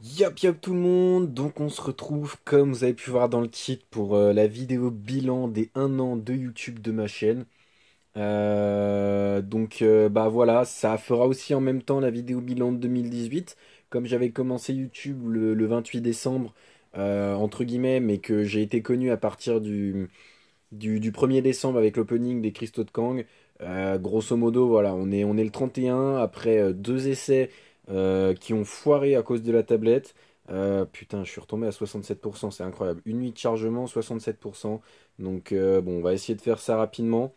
Yop yop tout le monde, donc on se retrouve comme vous avez pu voir dans le titre pour euh, la vidéo bilan des 1 an de YouTube de ma chaîne. Euh, donc euh, bah voilà, ça fera aussi en même temps la vidéo bilan de 2018. Comme j'avais commencé YouTube le, 28 décembre, entre guillemets, mais que j'ai été connu à partir du, du, du 1er décembre avec l'opening des Cristaux de Kang. grosso modo, voilà, on est, on est le 31 après deux essais euh, qui ont foiré à cause de la tablette. Euh, putain, je suis retombé à 67%, c'est incroyable. Une nuit de chargement, 67%. Donc euh, bon, on va essayer de faire ça rapidement.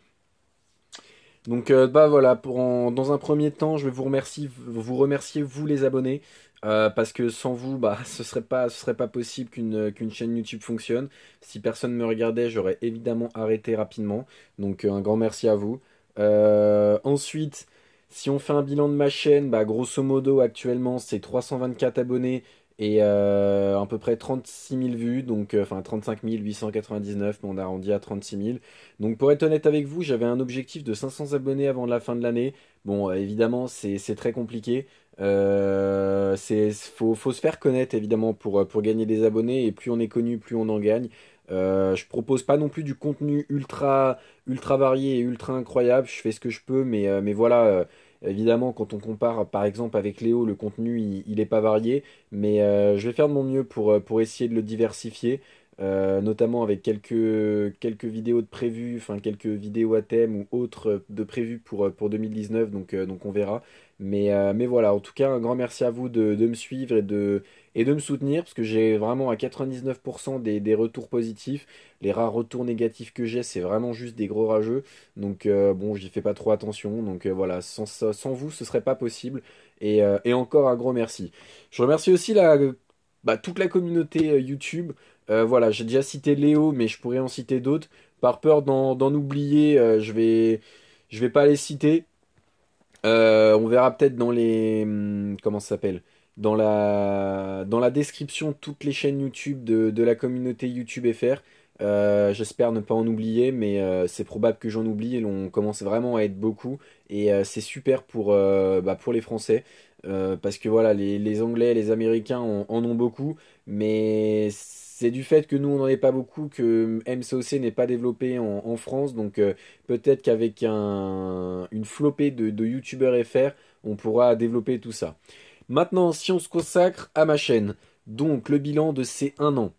Donc bah voilà, pour dans un premier temps, je vais vous remercier, vous remercier vous les abonnés, parce que sans vous, bah ce serait pas, ce serait pas possible qu'une qu'une chaîne YouTube fonctionne. Si personne me regardait, j'aurais évidemment arrêté rapidement. Donc un grand merci à vous. ensuite, si on fait un bilan de ma chaîne, bah, grosso modo, actuellement, c'est 324 abonnés et euh, à peu près 36 000 vues, donc euh, enfin 35 899, mais on a arrondi à 36 000. Donc pour être honnête avec vous, j'avais un objectif de 500 abonnés avant la fin de l'année. Bon, euh, évidemment, c'est très compliqué. Euh, faut, se faire connaître, évidemment, pour, pour gagner des abonnés, et plus on est connu, plus on en gagne. je propose pas non plus du contenu ultra ultra varié et ultra incroyable. Je fais ce que je peux, mais, mais voilà, Évidemment, quand on compare par exemple avec Léo, le contenu il n'est pas varié, mais euh, je vais faire de mon mieux pour, euh, pour essayer de le diversifier. Euh, notamment avec quelques, quelques vidéos de prévues, enfin quelques vidéos à thème ou autres de prévues pour, pour 2019, donc, donc on verra. Mais, mais voilà, en tout cas, un grand merci à vous de, de me suivre et de, et de me soutenir parce que j'ai vraiment à 99% des, des, retours positifs. Les rares retours négatifs que j'ai, c'est vraiment juste des gros rageux. Donc euh, bon, j'y fais pas trop attention. Donc euh, voilà, sans, vous, ce serait pas possible. Euh, et, encore un gros merci. Je remercie aussi la, bah, toute la communauté YouTube. voilà, j'ai déjà cité Léo, mais je pourrais en citer d'autres. Par peur d'en oublier, je vais je vais pas les citer. on verra peut-être dans les hmm, comment ça s'appelle dans la, dans la description toutes les chaînes YouTube de, la communauté YouTube FR. Euh, j'espère ne pas en oublier, mais euh, c'est probable que j'en oublie. On commence vraiment à être beaucoup et euh, c'est super pour, bah, pour les Français. parce que voilà, les, les Anglais, les Américains en, ont beaucoup, mais c'est du fait que nous on n'en est pas beaucoup, que MCOC n'est pas développé en, France, donc peut-être qu'avec un, une flopée de, de youtubeurs FR, on pourra développer tout ça. Maintenant, si on se consacre à ma chaîne, donc le bilan de ces 1 an.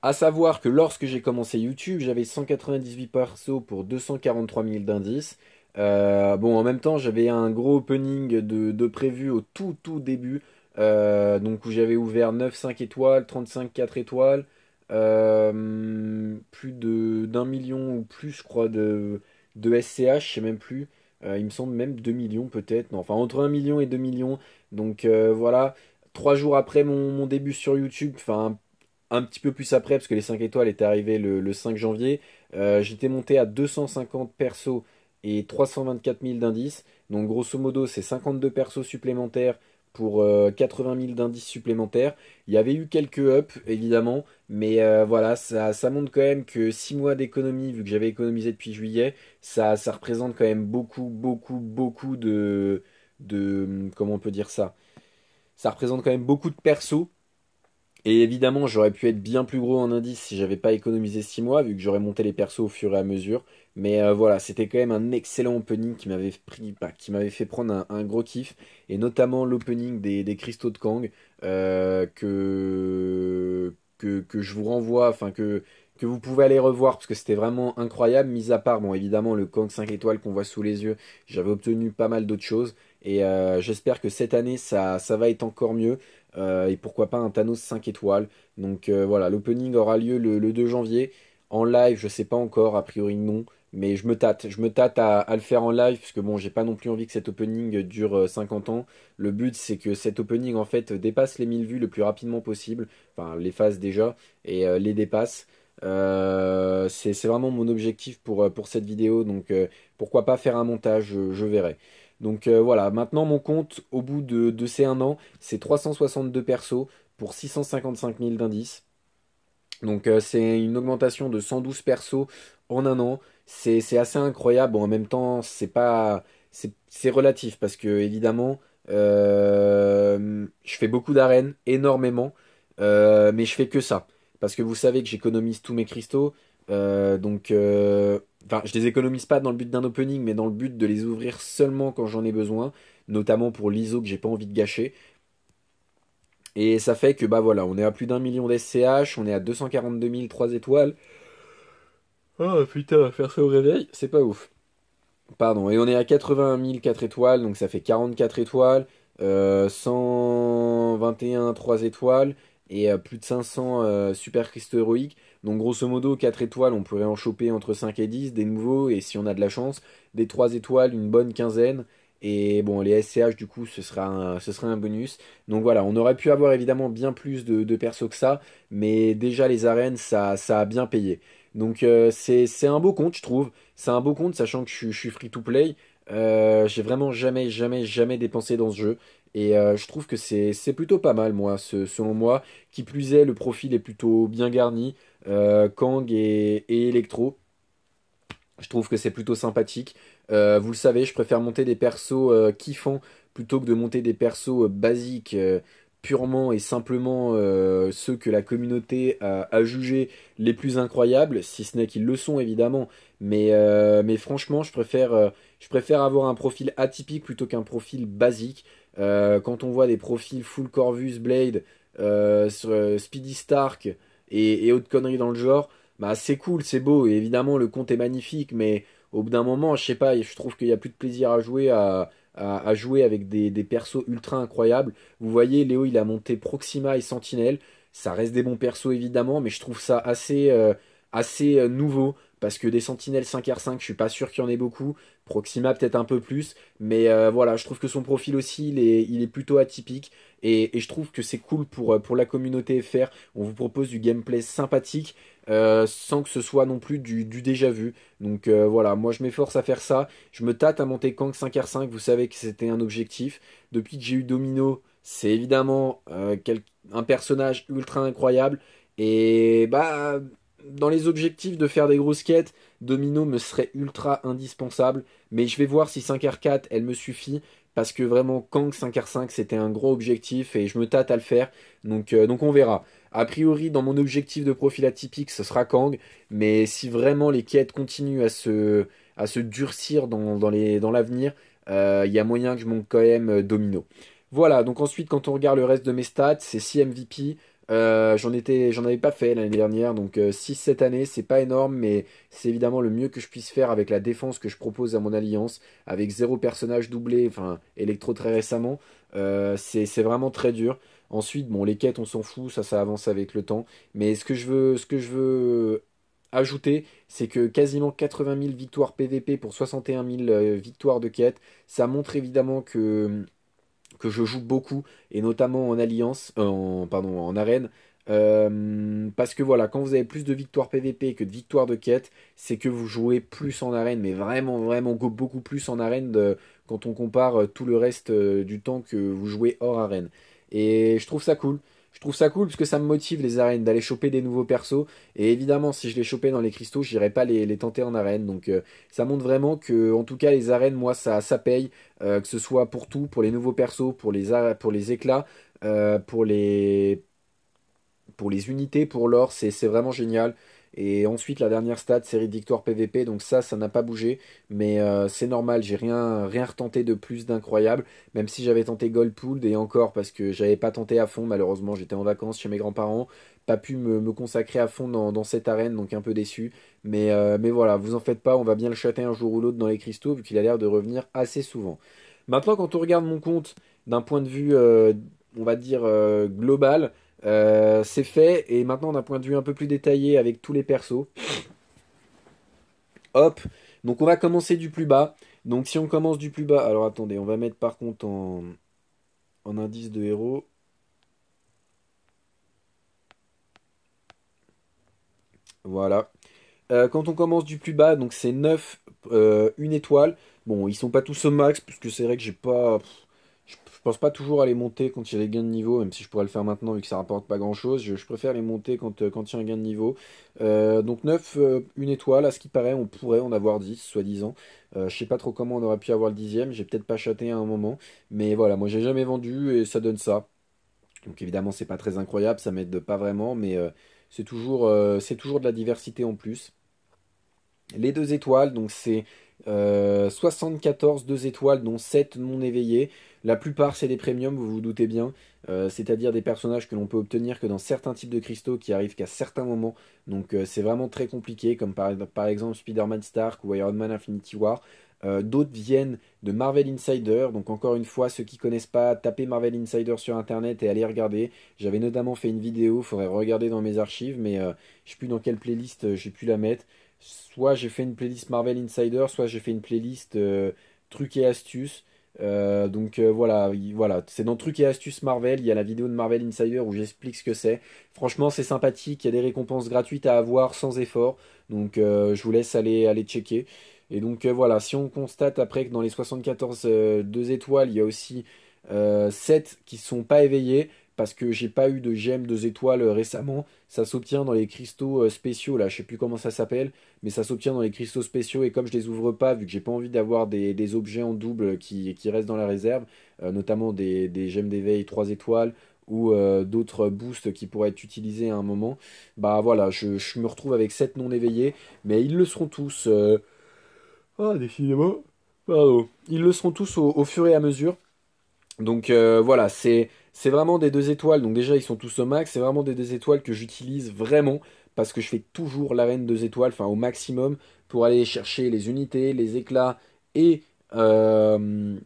À savoir que lorsque j'ai commencé YouTube, j'avais 198 persos pour 243 000 d'indices. Euh, bon, en même temps, j'avais un gros opening de, prévu au tout tout début, euh, donc où j'avais ouvert 9 5 étoiles, 35 4 étoiles, euh, plus de d'un million ou plus, je crois, de, de SCH, je sais même plus. Euh, il me semble même 2 millions peut-être, enfin entre 1 million et 2 millions. Donc euh, voilà, 3 jours après mon, début sur YouTube, enfin un petit peu plus après, parce que les 5 étoiles étaient arrivées le, 5 janvier, euh, j'étais monté à 250 persos et 324 000 d'indices. Donc grosso modo, c'est 52 persos supplémentaires pour 80 euh, 000 d'indices supplémentaires. Il y avait eu quelques ups, évidemment, mais euh, voilà, ça, montre quand même que 6 mois d'économie, vu que j'avais économisé depuis juillet, ça, représente quand même beaucoup, beaucoup, beaucoup de, de... Comment on peut dire ça Ça représente quand même beaucoup de persos et évidemment, j'aurais pu être bien plus gros en indice si j'avais pas économisé 6 mois, vu que j'aurais monté les persos au fur et à mesure. Mais euh, voilà, c'était quand même un excellent opening qui m'avait pris, bah, qui m'avait fait prendre un, gros kiff, et notamment l'opening des, cristaux de Kang euh, que, que, que je vous renvoie, enfin que que vous pouvez aller revoir parce que c'était vraiment incroyable, mis à part, bon, évidemment, le Kang 5 étoiles qu'on voit sous les yeux, j'avais obtenu pas mal d'autres choses et euh, j'espère que cette année ça, ça va être encore mieux. Euh, et pourquoi pas un Thanos 5 étoiles. Donc euh, voilà, l'opening aura lieu le, 2 janvier. En live, je sais pas encore, a priori non. Mais je me tâte, je me tâte à, le faire en live, parce que bon, j'ai pas non plus envie que cet opening dure 50 euh, ans. Le but, c'est que cet opening, en fait, dépasse les 1000 vues le plus rapidement possible, enfin, les fasse déjà, et les dépasse. c'est vraiment mon objectif pour, pour cette vidéo, donc pourquoi pas faire un montage, je verrai. Donc euh, voilà, maintenant mon compte, au bout de, ces 1 an, c'est 362 persos pour 655 000 d'indices. Donc euh, c'est une augmentation de 112 persos en un an. C'est, assez incroyable. Bon, en même temps, c'est pas. C'est, relatif parce que évidemment, euh, je fais beaucoup d'arènes, énormément, mais je fais que ça. Parce que vous savez que j'économise tous mes cristaux, euh, donc, euh, enfin, je les économise pas dans le but d'un opening, mais dans le but de les ouvrir seulement quand j'en ai besoin, notamment pour l'ISO que j'ai pas envie de gâcher. Et ça fait que bah voilà, on est à plus d'un million d'SCH, on est à 242 000 3 étoiles. Oh putain, faire ça au réveil, c'est pas ouf. Pardon, et on est à 81 000 4 étoiles, donc ça fait 44 étoiles, 121 euh, 3 étoiles, et euh, plus de 500 euh, super cristaux héroïques. Donc grosso modo, 4 étoiles, on pourrait en choper entre 5 et 10, des nouveaux, et si on a de la chance, des 3 étoiles, une bonne quinzaine. Et bon, les SCH, du coup, ce sera un, ce un bonus. Donc voilà, on aurait pu avoir évidemment bien plus de, de persos que ça, mais déjà les arènes, ça, ça a bien payé. Donc euh, c'est un beau compte, je trouve. C'est un beau compte, sachant que je, suis free to play. J'ai vraiment jamais, jamais, jamais dépensé dans ce jeu. Et euh, je trouve que c'est plutôt pas mal, moi, selon moi. Qui plus est, le profil est plutôt bien garni. Euh, Kang et, et, Electro. Je trouve que c'est plutôt sympathique. Euh, vous le savez, je préfère monter des persos kiffants plutôt que de monter des persos basiques purement et simplement ceux que la communauté a, a les plus incroyables, si ce n'est qu'ils le sont évidemment, mais, euh, mais franchement, je préfère, euh, je préfère avoir un profil atypique plutôt qu'un profil basique. Euh, quand on voit des profils full Corvus, Blade, sur, Speedy Stark et, autres conneries dans le genre, bah c'est cool, c'est beau. Et évidemment, le compte est magnifique, mais au bout d'un moment, je sais pas, je trouve qu'il n'y a plus de plaisir à jouer à, à, jouer avec des, des persos ultra incroyables. Vous voyez, Léo, il a monté Proxima et Sentinelle. Ça reste des bons persos évidemment, mais je trouve ça assez assez nouveau parce que des sentinelles 5R5, je suis pas sûr qu'il y en ait beaucoup. Proxima peut-être un peu plus, mais euh, voilà, je trouve que son profil aussi, il est, il est plutôt atypique. Et, je trouve que c'est cool pour, euh, pour la communauté FR. On vous propose du gameplay sympathique. Euh, sans que ce soit non plus du, déjà vu. Donc voilà, moi je m'efforce à faire ça. Je me tâte à monter Kang 5R5, vous savez que c'était un objectif. Depuis que j'ai eu Domino, c'est évidemment un personnage ultra incroyable. Et bah dans les objectifs de faire des grosses quêtes, Domino me serait ultra indispensable, mais je vais voir si 5R4 elle me suffit, parce que vraiment Kang 5R5 c'était un gros objectif et je me tâte à le faire, donc, euh, donc on verra. A priori dans mon objectif de profil atypique ce sera Kang, mais si vraiment les quêtes continuent à se, à se durcir dans, dans l'avenir, il euh, y a moyen que je monte quand même euh, Domino. Voilà, donc ensuite quand on regarde le reste de mes stats, c'est 6 MVP, euh, j'en étais, j'en avais pas fait l'année dernière, donc 6 euh, cette année, c'est pas énorme, mais c'est évidemment le mieux que je puisse faire avec la défense que je propose à mon alliance, avec zéro personnage doublé, enfin électro très récemment. Euh, c'est vraiment très dur. Ensuite, bon, les quêtes, on s'en fout, ça, ça avance avec le temps. Mais ce que je veux, ce que je veux ajouter, c'est que quasiment 80 000 victoires PVP pour 61 000 victoires de quêtes, ça montre évidemment que que je joue beaucoup, et notamment en alliance, euh, en, pardon, en arène. Euh, parce que voilà, quand vous avez plus de victoires PVP que de victoires de quête, c'est que vous jouez plus en arène, mais vraiment, vraiment beaucoup plus en arène quand on compare euh, tout le reste du temps que vous jouez hors arène. Et je trouve ça cool je trouve ça cool parce que ça me motive les arènes d'aller choper des nouveaux persos. Et évidemment, si je les chopais dans les cristaux, j'irais pas les, les, tenter en arène. Donc euh, ça montre vraiment que, en tout cas, les arènes, moi, ça, ça paye. Euh, que ce soit pour tout, pour les nouveaux persos, pour les, pour les éclats, euh, pour, les, pour les unités, pour l'or, c'est vraiment génial. Et ensuite, la dernière stat, série de PVP. Donc ça, ça n'a pas bougé. Mais euh, c'est normal, j'ai rien, rien retenté de plus d'incroyable. Même si j'avais tenté Gold Pool, et encore parce que j'avais pas tenté à fond, malheureusement, j'étais en vacances chez mes grands-parents. Pas pu me, consacrer à fond dans, cette arène, donc un peu déçu. Mais, euh, mais voilà, vous en faites pas, on va bien le châter un jour ou l'autre dans les cristaux, vu qu'il a l'air de revenir assez souvent. Maintenant, quand on regarde mon compte d'un point de vue, euh, on va dire, global, euh, c'est fait, et maintenant un point de vue un peu plus détaillé avec tous les persos. Hop, donc on va commencer du plus bas. Donc si on commence du plus bas, alors attendez, on va mettre par contre en, en indice de héros. Voilà. Euh, quand on commence du plus bas, donc c'est 9, euh, une étoile. Bon, ils sont pas tous au max, puisque c'est vrai que j'ai pas pense pas toujours à les monter quand il y a des gains de niveau, même si je pourrais le faire maintenant vu que ça rapporte pas grand chose. Je, préfère les monter euh, quand, il y a un gain de niveau. Euh, donc 9, euh, une étoile, à ce qui paraît, on pourrait en avoir 10, soi-disant. Euh, je sais pas trop comment on aurait pu avoir le dixième, j'ai peut-être pas chaté à un moment, mais voilà, moi j'ai jamais vendu et ça donne ça. Donc évidemment c'est pas très incroyable, ça m'aide pas vraiment, mais c'est toujours, toujours de la diversité en plus. Les deux étoiles, donc c'est 74 euh, deux étoiles, dont 7 non éveillées, La plupart, c'est des premiums, vous vous doutez bien. Euh, c'est-à-dire des personnages que l'on peut obtenir que dans certains types de cristaux qui arrivent qu'à certains moments. Donc euh, c'est vraiment très compliqué, comme par, exemple Spider-Man Stark ou Iron Man Infinity War. D'autres viennent de Marvel Insider. Donc encore une fois, ceux qui connaissent pas, tapez Marvel Insider sur internet et allez regarder. J'avais notamment fait une vidéo, faudrait regarder dans mes archives, mais je sais plus dans quelle playlist j'ai pu la mettre soit j'ai fait une playlist Marvel Insider, soit j'ai fait une playlist euh, trucs et astuces. Euh, donc euh, voilà, voilà, c'est dans trucs et astuces Marvel, il y a la vidéo de Marvel Insider où j'explique ce que c'est. Franchement, c'est sympathique, il y a des récompenses gratuites à avoir sans effort. Donc je vous laisse aller aller checker. Et donc voilà, si on constate après que dans les 74 2 étoiles, il y a aussi 7 qui ne sont pas éveillés, parce que j'ai pas eu de gemmes deux étoiles euh, récemment. Ça s'obtient dans les cristaux euh, spéciaux, là, je sais plus comment ça s'appelle, mais ça s'obtient dans les cristaux spéciaux. Et comme je les ouvre pas, vu que j'ai pas envie d'avoir des, objets en double qui, restent dans la réserve, euh, notamment des, des gemmes d'éveil 3 étoiles ou d'autres boosts qui pourraient être utilisés à un moment, bah voilà, je, me retrouve avec 7 non éveillés, mais ils le seront tous. Ah, décidément, pardon. Ils le seront tous au fur et à mesure. Donc voilà, c'est c'est vraiment des deux étoiles, donc déjà ils sont tous au max, c'est vraiment des deux étoiles que j'utilise vraiment parce que je fais toujours l'arène deux étoiles, enfin au maximum, pour aller chercher les unités, les éclats et, euh,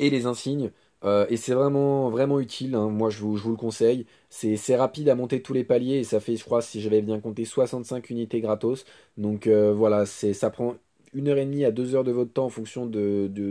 et les insignes. Euh, et c'est vraiment, vraiment utile, hein. moi je vous, le conseille. C'est rapide à monter tous les paliers et ça fait, je crois, si j'avais bien compté, 65 unités gratos. Donc euh, voilà, voilà, ça prend une heure et demie à deux heures de votre temps en fonction de, de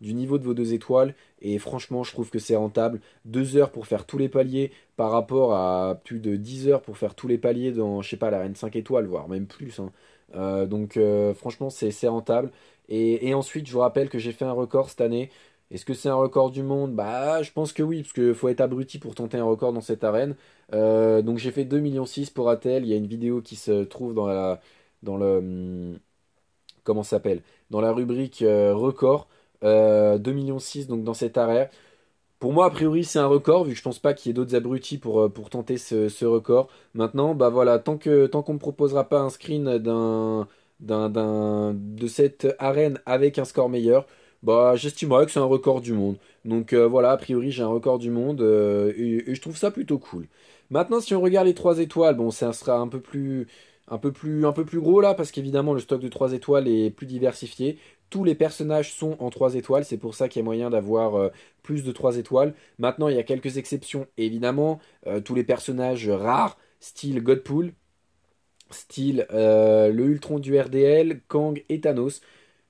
du niveau de vos deux étoiles. Et franchement, je trouve que c'est rentable. Deux heures pour faire tous les paliers par rapport à plus de 10 heures pour faire tous les paliers dans, je sais pas, l'arène 5 étoiles, voire même plus. Hein. Euh, donc euh, franchement, c'est rentable. Et, ensuite, je vous rappelle que j'ai fait un record cette année. Est-ce que c'est un record du monde Bah, je pense que oui, parce qu'il faut être abruti pour tenter un record dans cette arène. Euh, donc j'ai fait 2,6 millions pour Atel. Il y a une vidéo qui se trouve dans la... Dans le, hum, comment s'appelle Dans la rubrique record. Euh, 2,6 millions donc dans cet arrêt. Pour moi, a priori, c'est un record, vu que je pense pas qu'il y ait d'autres abrutis pour, euh, pour tenter ce, record. Maintenant, bah voilà, tant que tant qu'on ne proposera pas un screen d'un, d'un, de cette arène avec un score meilleur, bah j'estimerais que c'est un record du monde. Donc euh, voilà, a priori, j'ai un record du monde euh, et, je trouve ça plutôt cool. Maintenant, si on regarde les 3 étoiles, bon, ça sera un peu plus un peu plus, un peu plus gros là, parce qu'évidemment le stock de 3 étoiles est plus diversifié tous les personnages sont en 3 étoiles, c'est pour ça qu'il y a moyen d'avoir euh, plus de 3 étoiles. Maintenant, il y a quelques exceptions, évidemment, euh, tous les personnages rares, style Godpool, style euh, le Ultron du RDL, Kang et Thanos.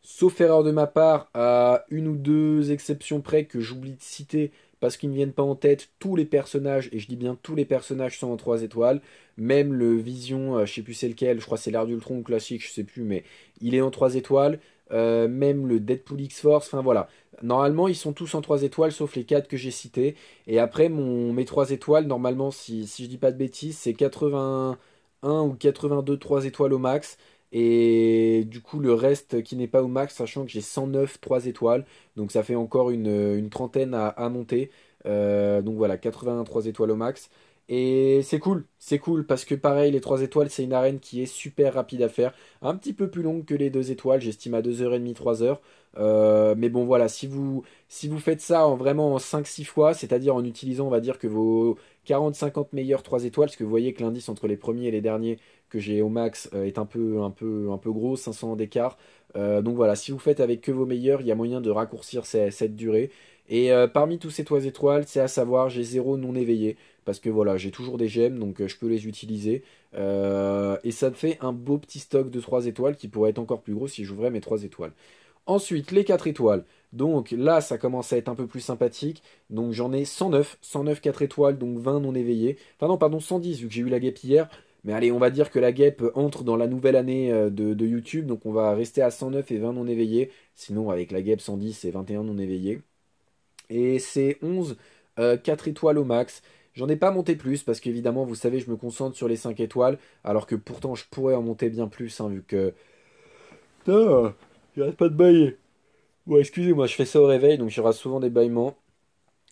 Sauf erreur de ma part, à une ou deux exceptions près que j'oublie de citer parce qu'ils ne viennent pas en tête, tous les personnages, et je dis bien tous les personnages sont en 3 étoiles, même le Vision, je ne sais plus c'est lequel, je crois c'est l'art d'Ultron classique, je ne sais plus, mais il est en 3 étoiles, euh, même le Deadpool X-Force, enfin voilà. Normalement, ils sont tous en 3 étoiles, sauf les 4 que j'ai cités. Et après, mon, mes 3 étoiles, normalement, si, si je dis pas de bêtises, c'est 81 ou 82 3 étoiles au max. Et du coup, le reste qui n'est pas au max, sachant que j'ai 109 3 étoiles. Donc ça fait encore une, une trentaine à, à monter. Euh, donc voilà, 81 3 étoiles au max. Et c'est cool, c'est cool parce que pareil, les 3 étoiles, c'est une arène qui est super rapide à faire. Un petit peu plus longue que les 2 étoiles, j'estime à 2h30, 3h. Euh, mais bon, voilà, si vous, si vous faites ça en vraiment 5-6 fois, c'est-à-dire en utilisant, on va dire que vos 40-50 meilleurs 3 étoiles, parce que vous voyez que l'indice entre les premiers et les derniers que j'ai au max euh, est un peu, un peu, un peu gros, 500 d'écart. Euh, donc voilà, si vous faites avec que vos meilleurs, il y a moyen de raccourcir cette, durée. Et parmi tous ces 3 étoiles, c'est à savoir, j'ai 0 non éveillé parce que voilà, j'ai toujours des gemmes, donc euh, je peux les utiliser. Euh, et ça me fait un beau petit stock de 3 étoiles qui pourrait être encore plus gros si j'ouvrais mes 3 étoiles. Ensuite, les 4 étoiles. Donc là, ça commence à être un peu plus sympathique. Donc j'en ai 109, 109 4 étoiles, donc 20 non éveillés. Enfin non, pardon, 110 vu que j'ai eu la guêpe hier. Mais allez, on va dire que la guêpe entre dans la nouvelle année euh, de, YouTube, donc on va rester à 109 et 20 non éveillés. Sinon, avec la guêpe, 110 et 21 non éveillés. Et c'est 11, 4 étoiles au max. J'en ai pas monté plus parce qu'évidemment, vous savez, je me concentre sur les 5 étoiles, alors que pourtant je pourrais en monter bien plus, hein, vu que. Putain, j'arrête pas de bailler. Bon, excusez-moi, je fais ça au réveil, donc il y aura souvent des baillements.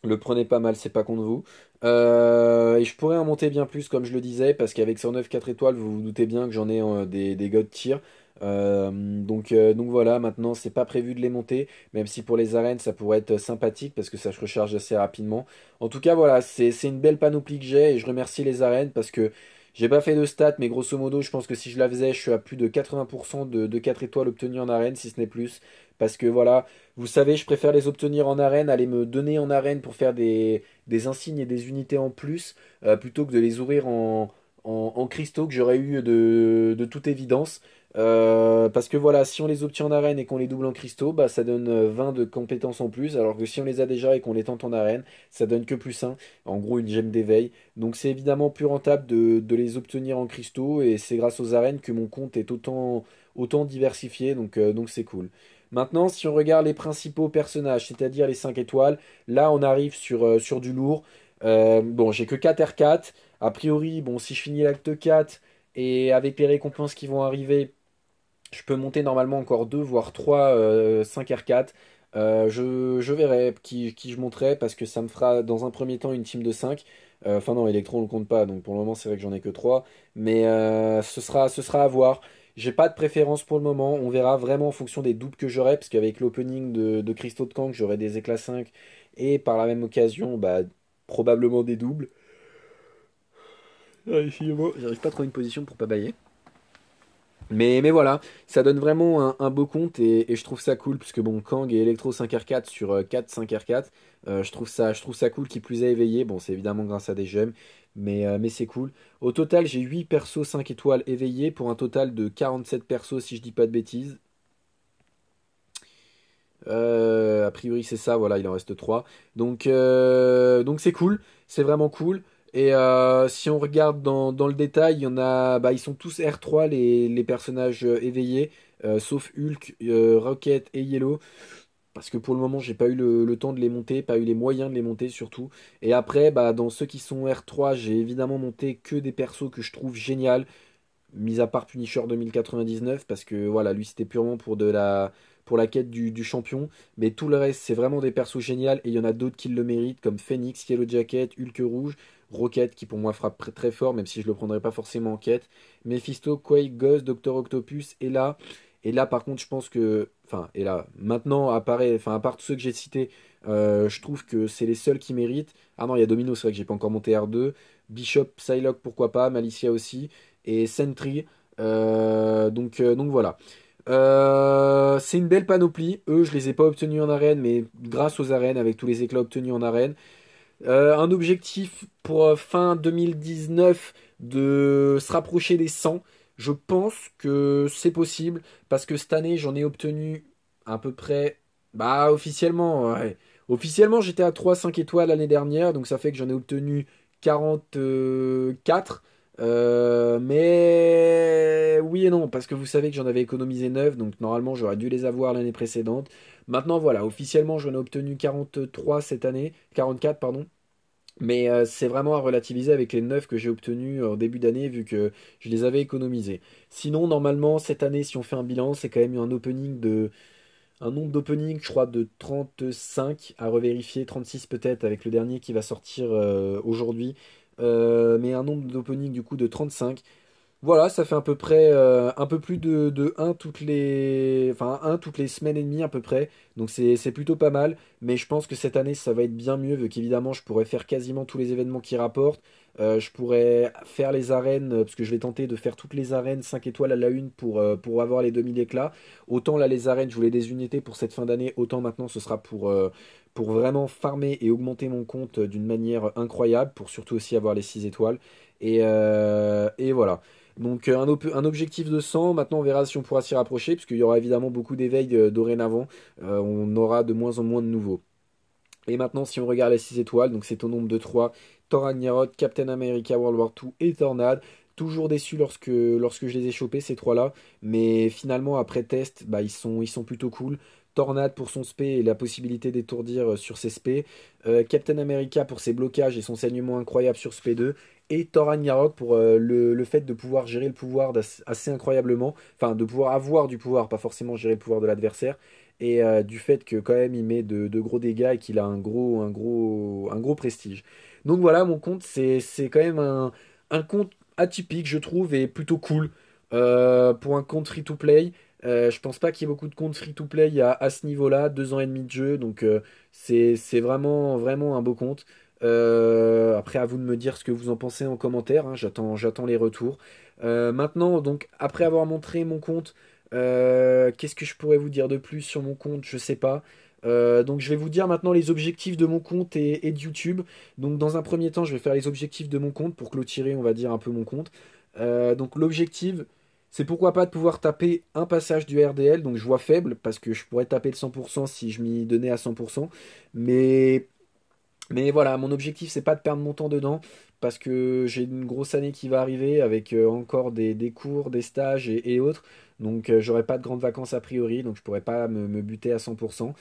Le prenez pas mal, c'est pas contre vous. Euh, et je pourrais en monter bien plus, comme je le disais, parce qu'avec 109 4 étoiles, vous vous doutez bien que j'en ai euh, des, des de tir... Euh, euh, donc, voilà, maintenant c'est pas prévu de les monter, même si pour les arènes ça pourrait être sympathique parce que ça se recharge assez rapidement. En tout cas, voilà, c'est une belle panoplie que j'ai et je remercie les arènes parce que j'ai pas fait de stats, mais grosso modo, je pense que si je la faisais, je suis à plus de 80% de, de 4 étoiles obtenues en arène, si ce n'est plus. Parce que voilà, vous savez, je préfère les obtenir en arène, aller me donner en arène pour faire des, des insignes et des unités en plus, euh, plutôt que de les ouvrir en, en, cristaux que j'aurais eu de toute évidence. Euh, parce que voilà, si on les obtient en arène et qu'on les double en cristaux, bah, ça donne 20 euh, de compétences en plus, alors que si on les a déjà et qu'on les tente en arène, ça donne que plus 1, en gros une gemme d'éveil. Donc c'est évidemment plus rentable de, les obtenir en cristaux, et c'est grâce aux arènes que mon compte est autant, autant diversifié, donc euh, donc c'est cool. Maintenant, si on regarde les principaux personnages, c'est-à-dire les 5 étoiles, là on arrive sur, sur du lourd. bon, j'ai que 4 R4. A priori, bon, si je finis l'acte 4 et avec les récompenses qui vont arriver, je peux monter normalement encore 2, voire 3, 5 R4. Je, verrai qui, je monterai parce que ça me fera dans un premier temps une team de 5. Euh, enfin non, Electron on le compte pas, donc pour le moment c'est vrai que j'en ai que 3. Mais euh, ce, sera, ce sera à voir. J'ai pas de préférence pour le moment. On verra vraiment en fonction des doubles que j'aurai, parce qu'avec l'opening de, de Cristaux de Kang, j'aurai des éclats 5 et par la même occasion, bah, probablement des doubles. J'arrive pas à trouver une position pour pas bailler. Mais, mais voilà, ça donne vraiment un, beau compte et, je trouve ça cool puisque bon, Kang et Electro 5R4 sur 4 euh, 5R4, euh, je, trouve ça, je trouve ça cool qui plus est éveillé. Bon, c'est évidemment grâce à des gemmes, mais, euh, mais c'est cool. Au total, j'ai 8 persos 5 étoiles éveillés pour un total de 47 persos si je dis pas de bêtises. a priori c'est ça, voilà, il en reste 3. Donc donc c'est cool, c'est vraiment cool. Et euh, si on regarde dans, le détail, y en a, bah, ils sont tous R3 les, personnages euh, éveillés, euh, sauf Hulk, Rocket et Yellow. Parce que pour le moment, j'ai pas eu le, temps de les monter, pas eu les moyens de les monter surtout. Et après, bah, dans ceux qui sont R3, j'ai évidemment monté que des persos que je trouve génial, mis à part Punisher 2099, parce que voilà, lui c'était purement pour de la, pour la quête du, champion. Mais tout le reste, c'est vraiment des persos géniaux. Et il y en a d'autres qui le méritent, comme Phoenix, Yellow Jacket, Hulk Rouge roquette qui pour moi frappe très fort, même si je le prendrais pas forcément en quête. Mephisto, Quake, Ghost, Docteur Octopus, et là, et là par contre je pense que, enfin et là maintenant apparaît, enfin à part ceux que j'ai cités, euh, je trouve que c'est les seuls qui méritent. Ah non, il y a Domino, c'est vrai que j'ai pas encore monté R2. Bishop, Psylocke, pourquoi pas, Malicia aussi, et Sentry. Euh, donc, euh, donc voilà. c'est une belle panoplie. Eux, je les ai pas obtenus en arène, mais grâce aux arènes, avec tous les éclats obtenus en arène, euh, un objectif pour euh, fin 2019 de se rapprocher des 100. Je pense que c'est possible parce que cette année j'en ai obtenu à peu près, bah officiellement, officiellement j'étais à 3-5 étoiles l'année dernière, donc ça fait que j'en ai obtenu 44. Euh, mais oui et non, parce que vous savez que j'en avais économisé 9, donc normalement j'aurais dû les avoir l'année précédente. Maintenant, voilà, officiellement, j'en ai obtenu 43 cette année, 44, pardon. Mais euh, c'est vraiment à relativiser avec les 9 que j'ai obtenus en début d'année vu que je les avais économisés. Sinon, normalement, cette année, si on fait un bilan, c'est quand même un opening de. Un nombre d'openings, je crois, de 35 à revérifier, 36 peut-être avec le dernier qui va sortir euh, aujourd'hui. Euh, mais un nombre d'openings du coup de 35. Voilà, ça fait à peu près euh, un peu plus de, 1 toutes les enfin un toutes les semaines et demie à peu près. Donc c'est plutôt pas mal, mais je pense que cette année ça va être bien mieux vu qu'évidemment je pourrais faire quasiment tous les événements qui rapportent. Euh, je pourrais faire les arènes, euh, parce que je vais tenter de faire toutes les arènes 5 étoiles à la une pour, pour avoir les demi éclats. Autant là, les arènes, je voulais des unités pour cette fin d'année, autant maintenant ce sera pour, pour vraiment farmer et augmenter mon compte d'une manière incroyable, pour surtout aussi avoir les 6 étoiles. Et, et voilà. Donc euh, un, objectif de 100, maintenant on verra si on pourra s'y rapprocher, puisqu'il y aura évidemment beaucoup d'éveils euh, dorénavant, euh, on aura de moins en moins de nouveaux. Et maintenant si on regarde les 6 étoiles, donc c'est au nombre de 3, Thor Ragnarok, Captain America, World War 2 et Tornade. Toujours déçu lorsque, lorsque je les ai chopés ces trois-là, mais finalement après test, bah, ils, sont, ils sont plutôt cool. Tornade pour son SP et la possibilité d'étourdir sur ses spé. Captain America pour ses blocages et son saignement incroyable sur SP 2 et Toran Yarok pour euh, le, le, fait de pouvoir gérer le pouvoir assez incroyablement, enfin de pouvoir avoir du pouvoir, pas forcément gérer le pouvoir de l'adversaire, et euh, du fait que quand même il met de, gros dégâts et qu'il a un gros, un, gros, un gros prestige. Donc voilà, mon compte, c'est quand même un, un compte atypique, je trouve, et plutôt cool euh, pour un compte free-to-play. je pense pas qu'il y ait beaucoup de comptes free-to-play à, à, ce niveau-là, deux ans et demi de jeu, donc c'est c'est vraiment, vraiment un beau compte. Euh, après, à vous de me dire ce que vous en pensez en commentaire. Hein, j'attends, j'attends les retours. Euh, maintenant, donc après avoir montré mon compte, euh, qu'est-ce que je pourrais vous dire de plus sur mon compte Je sais pas. donc je vais vous dire maintenant les objectifs de mon compte et, de YouTube. Donc dans un premier temps, je vais faire les objectifs de mon compte pour clôturer, on va dire, un peu mon compte. donc l'objectif, c'est pourquoi pas de pouvoir taper un passage du RDL. Donc je vois faible parce que je pourrais taper de 100% si je m'y donnais à 100%. Mais mais voilà, mon objectif, c'est pas de perdre mon temps dedans, parce que j'ai une grosse année qui va arriver avec euh, encore des, des, cours, des stages et, autres. Donc euh, j'aurai pas de grandes vacances a priori, donc je pourrais pas me, buter à 100%.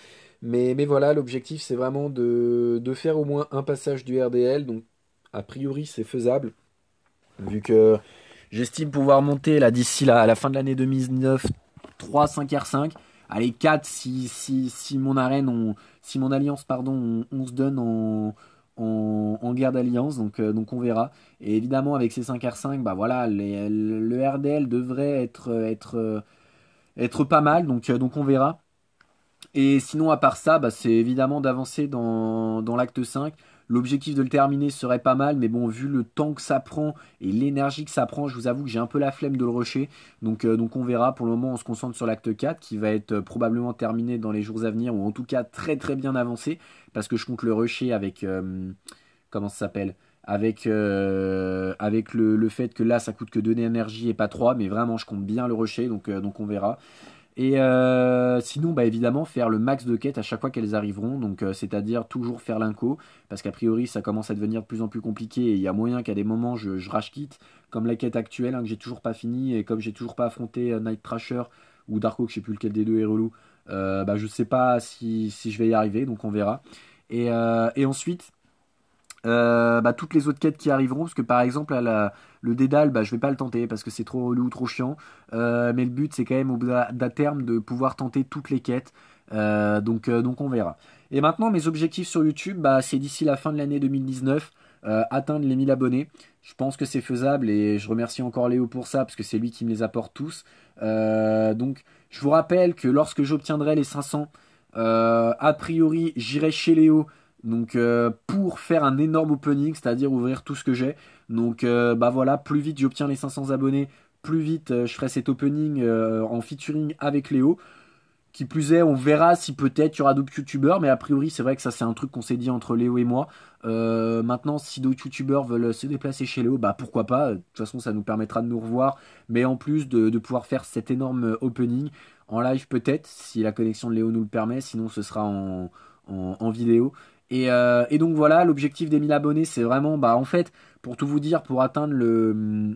Mais, mais voilà, l'objectif, c'est vraiment de, de, faire au moins un passage du RDL. Donc a priori, c'est faisable, vu que j'estime pouvoir monter là d'ici là, à la fin de l'année 2009, 3, 5 R5. Allez, 4 si, si, si mon arène, on si mon alliance, pardon, on, se donne en, guerre d'alliance, donc, euh, donc on verra. Et évidemment, avec ces 5 R5, bah voilà, le RDL devrait être, être, être pas mal, donc, euh, donc on verra. Et sinon, à part ça, bah, c'est évidemment d'avancer dans, dans l'acte 5. L'objectif de le terminer serait pas mal, mais bon, vu le temps que ça prend et l'énergie que ça prend, je vous avoue que j'ai un peu la flemme de le rusher. Donc, euh, donc on verra. Pour le moment, on se concentre sur l'acte 4 qui va être euh, probablement terminé dans les jours à venir, ou en tout cas très très bien avancé, parce que je compte le rusher avec. Euh, comment ça s'appelle avec, avec le, fait que là ça coûte que 2 d'énergie et pas 3 mais vraiment je compte bien le rusher donc, donc on verra et euh, sinon, bah, évidemment, faire le max de quêtes à chaque fois qu'elles arriveront, donc euh, c'est-à-dire toujours faire l'inco, parce qu'a priori ça commence à devenir de plus en plus compliqué et il y a moyen qu'à des moments je, je quitte, comme la quête actuelle hein, que j'ai toujours pas finie et comme j'ai toujours pas affronté euh, Night Trasher ou Darko, que je sais plus lequel des deux est relou, bah, je sais pas si, si, je vais y arriver, donc on verra. et ensuite, euh, bah, toutes les autres quêtes qui arriveront, parce que par exemple, la, le dédale, bah, je vais pas le tenter parce que c'est trop relou, trop chiant. Euh, mais le but, c'est quand même au bout d'un terme de pouvoir tenter toutes les quêtes. Euh, donc, donc on verra. Et maintenant, mes objectifs sur YouTube, bah, c'est d'ici la fin de l'année 2019, atteindre les 1000 abonnés. Je pense que c'est faisable et je remercie encore Léo pour ça parce que c'est lui qui me les apporte tous. donc, je vous rappelle que lorsque j'obtiendrai les 500, a priori, j'irai chez Léo donc euh, pour faire un énorme opening, c'est-à-dire ouvrir tout ce que j'ai. Donc euh, bah voilà, plus vite j'obtiens les 500 abonnés, plus vite euh, je ferai cet opening en featuring avec Léo. Qui plus est, on verra si peut-être il y aura d'autres youtubeurs, mais a priori c'est vrai que ça c'est un truc qu'on s'est dit entre Léo et moi. maintenant, si d'autres youtubeurs veulent se déplacer chez Léo, bah pourquoi pas. De toute façon, ça nous permettra de nous revoir, mais en plus de, pouvoir faire cet énorme opening en live peut-être, si la connexion de Léo nous le permet. Sinon, ce sera en vidéo euh, et, donc voilà, l'objectif des 1000 abonnés, c'est vraiment, bah en fait, pour tout vous dire, pour atteindre le... Hmm,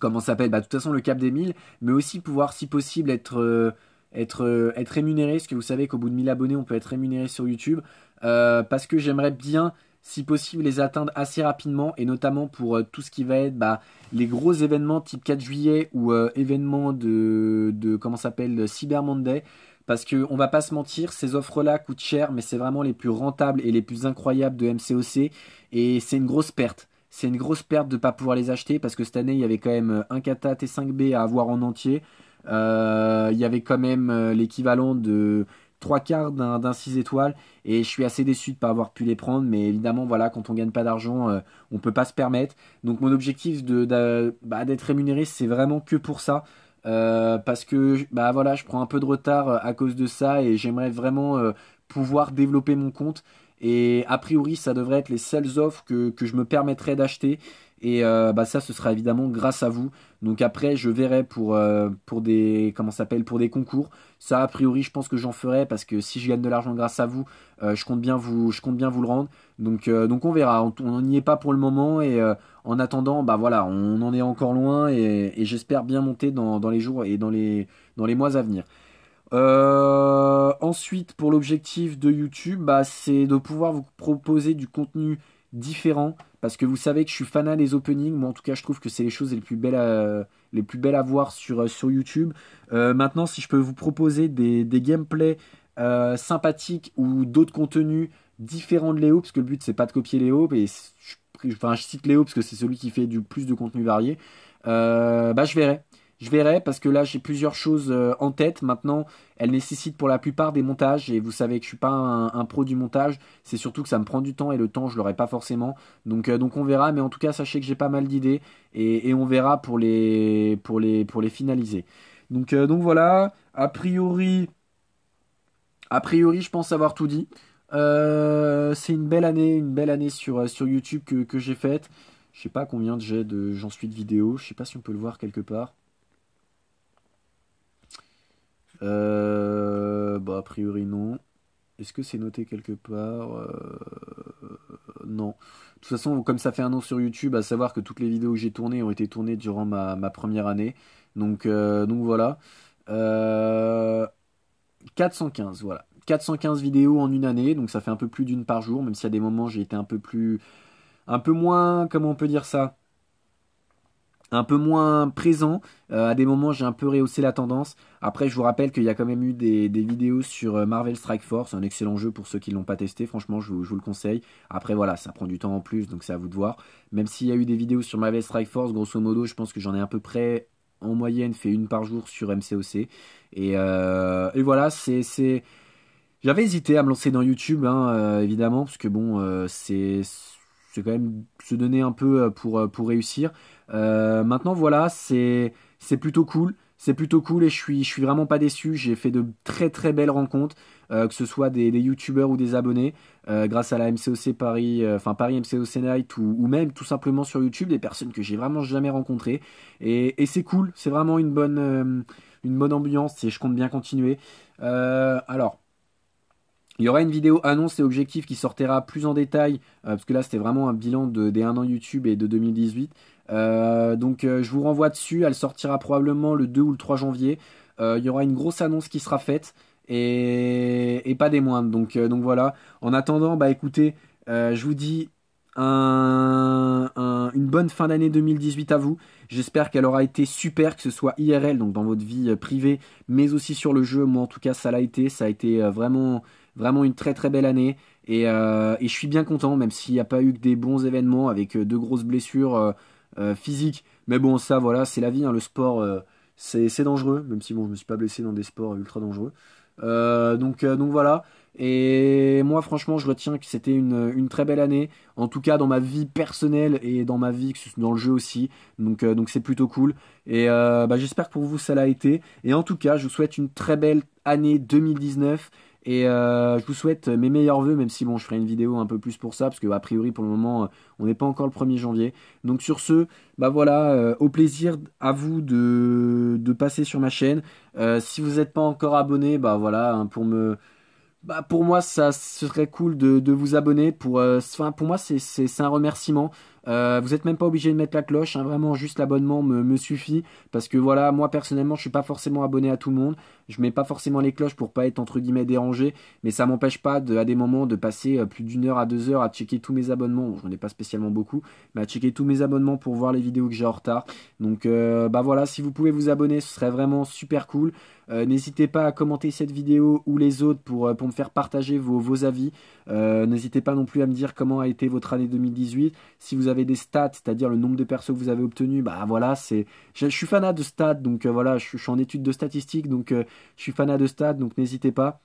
comment ça s'appelle Bah de toute façon le cap des 1000, mais aussi pouvoir si possible être... Euh, être, euh, être rémunéré, parce que vous savez qu'au bout de 1000 abonnés, on peut être rémunéré sur YouTube, parce que j'aimerais bien, si possible, les atteindre assez rapidement, et notamment pour tout ce qui va être bah, les gros événements type 4 juillet ou événements de, de, comment s'appelle, Cyber Monday. Parce que on va pas se mentir, ces offres-là coûtent cher, mais c'est vraiment les plus rentables et les plus incroyables de MCOC. Et c'est une grosse perte. C'est une grosse perte de ne pas pouvoir les acheter parce que cette année, il y avait quand même euh, un kata T5B à avoir en entier. Euh, il y avait quand même euh, l'équivalent de trois quarts d'un 6 étoiles et je suis assez déçu de ne pas avoir pu les prendre mais évidemment voilà quand on gagne pas d'argent on ne peut pas se permettre donc mon objectif bah, d'être rémunéré c'est vraiment que pour ça euh, parce que bah voilà, je prends un peu de retard euh, à cause de ça et j'aimerais vraiment euh, pouvoir développer mon compte. Et a priori, ça devrait être les seules offres que, que je me permettrais d'acheter. Et euh, bah ça, ce sera évidemment grâce à vous. Donc après, je verrai pour, euh, pour des comment s'appelle pour des concours. Ça, a priori, je pense que j'en ferai parce que si je gagne de l'argent grâce à vous, euh, je compte bien vous je compte bien vous le rendre. Donc donc on verra. On n'y est pas pour le moment et en attendant, bah voilà, on en est encore loin et, et j'espère bien monter dans, dans, les jours et dans les dans les mois à venir. ensuite, pour l'objectif de YouTube, bah, c'est de pouvoir vous proposer du contenu différents, parce que vous savez que je suis fan des openings. Moi, en tout cas, je trouve que c'est les choses les plus belles à, les plus belles à voir sur, euh, sur YouTube. Euh, maintenant, si je peux vous proposer des, des gameplays euh, sympathiques ou d'autres contenus différents de Léo, parce que le but c'est pas de copier Léo, et je, enfin, je cite Léo parce que c'est celui qui fait du plus de contenu varié. bah, je verrai. Je verrai parce que là j'ai plusieurs choses euh, en tête. Maintenant, elles nécessitent pour la plupart des montages et vous savez que je suis pas un, pro du montage. C'est surtout que ça me prend du temps et le temps je l'aurai pas forcément. Donc euh, on verra. Mais en tout cas sachez que j'ai pas mal d'idées et, on verra pour les pour les finaliser. Euh, donc voilà. A priori a priori je pense avoir tout dit. c'est une belle année une belle année sur YouTube que, j'ai faite. Je sais pas combien j'ai de j'en suis de vidéos. Je sais pas si on peut le voir quelque part. Euh, bah, a priori, non. Est-ce que c'est noté quelque part euh, Non. De toute façon, comme ça fait un an sur YouTube, à savoir que toutes les vidéos que j'ai tournées ont été tournées durant ma, ma première année. Donc, euh, donc voilà. 415, euh, voilà. 415 vidéos en une année, donc ça fait un peu plus d'une par jour, même si à des moments j'ai été un peu plus. un peu moins, comment on peut dire ça un peu moins présent. Euh, à des moments, j'ai un peu rehaussé la tendance. Après, je vous rappelle qu'il y a quand même eu des, vidéos sur euh, Marvel Strike Force, un excellent jeu pour ceux qui ne l'ont pas testé. Franchement, je vous, le conseille. Après, voilà, ça prend du temps en plus, donc c'est à vous de voir. Même s'il y a eu des vidéos sur Marvel Strike Force, grosso modo, je pense que j'en ai à peu près en moyenne fait une par jour sur MCOC. Euh, et, voilà, c'est. J'avais hésité à me lancer dans YouTube, hein, évidemment, parce que bon, c'est c'est quand même se donner un peu euh, pour, euh, pour réussir. Euh, maintenant, voilà, c'est plutôt cool. C'est plutôt cool et je suis, je suis vraiment pas déçu. J'ai fait de très très belles rencontres, que ce soit des, youtubeurs ou des abonnés, grâce à la MCOC Paris, enfin Paris MCOC Night ou, même tout simplement sur YouTube, des personnes que j'ai vraiment jamais rencontrées. Et, c'est cool, c'est vraiment une bonne, une bonne ambiance et je compte bien continuer. alors, il y aura une vidéo annonce et objectif qui sortira plus en détail, euh, parce que là c'était vraiment un bilan de, des 1 an YouTube et de 2018. Euh, donc euh, je vous renvoie dessus, elle sortira probablement le 2 ou le 3 janvier. il y aura une grosse annonce qui sera faite et, pas des moindres. Donc, voilà, en attendant, bah écoutez, je vous dis une bonne fin d'année 2018 à vous. J'espère qu'elle aura été super, que ce soit IRL, donc dans votre vie privée, mais aussi sur le jeu. Moi en tout cas, ça l'a été. Ça a été vraiment, Vraiment une très très belle année. Et, euh, je suis bien content, même s'il n'y a pas eu que des bons événements avec euh, de grosses blessures euh, physiques. Mais bon, ça voilà, c'est la vie. Hein. le sport, c'est dangereux, même si bon, je me suis pas blessé dans des sports ultra dangereux. donc, donc voilà. Et moi, franchement, je retiens que c'était une, très belle année, en tout cas dans ma vie personnelle et dans ma vie, dans le jeu aussi. Donc, donc c'est plutôt cool. Et bah, j'espère que pour vous, ça l'a été. Et en tout cas, je vous souhaite une très belle année 2019. Et euh, je vous souhaite euh, mes meilleurs voeux, même si bon, je ferai une vidéo un peu plus pour ça, parce que priori pour le moment, euh, on n'est pas encore le 1er janvier. Donc sur ce, bah voilà, au plaisir à vous de, passer sur ma chaîne. si vous n'êtes pas encore abonné, bah voilà, hein, pour me bah pour moi ça ce serait cool de, vous abonner pour pour moi c'est un remerciement euh, vous n'êtes même pas obligé de mettre la cloche, hein, vraiment juste l'abonnement me, suffit parce que voilà, moi personnellement je suis pas forcément abonné à tout le monde, je mets pas forcément les cloches pour pas être entre guillemets dérangé, mais ça m'empêche pas de, à des moments de passer euh, plus d'une heure à deux heures à checker tous mes abonnements, je j'en ai pas spécialement beaucoup, mais à checker tous mes abonnements pour voir les vidéos que j'ai en retard. Donc euh, bah voilà, si vous pouvez vous abonner, ce serait vraiment super cool. N'hésitez pas à commenter cette vidéo ou les autres pour, pour me faire partager vos, vos avis. N'hésitez pas non plus à me dire comment a été votre année 2018, si vous avez des stats, c'est-à-dire le nombre de persos que vous avez obtenu, bah voilà, c'est. Je, suis fanat de stats, donc euh, voilà, je, suis en étude de statistiques, donc euh, je suis fanat de stats, donc n'hésitez pas.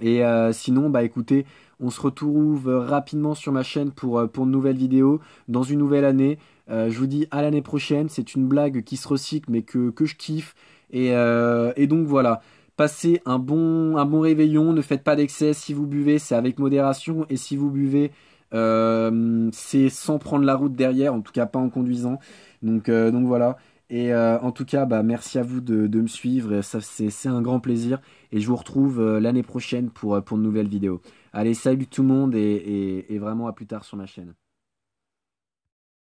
Et euh, sinon, bah écoutez, on se retrouve rapidement sur ma chaîne pour, pour une nouvelle vidéo, dans une nouvelle année. je vous dis à l'année prochaine, c'est une blague qui se recycle mais que, que je kiffe. Et, et donc voilà passez un bon, un bon réveillon, ne faites pas d'excès si vous buvez, c'est avec modération, et si vous buvez, euh, c'est sans prendre la route derrière, en tout cas pas en conduisant. Donc, euh, voilà. Et euh, en tout cas, bah, merci à vous de, me suivre. Ça, c'est un grand plaisir. Et je vous retrouve l'année prochaine pour, pour de nouvelles vidéos. Allez, salut tout le monde et vraiment à plus tard sur ma chaîne.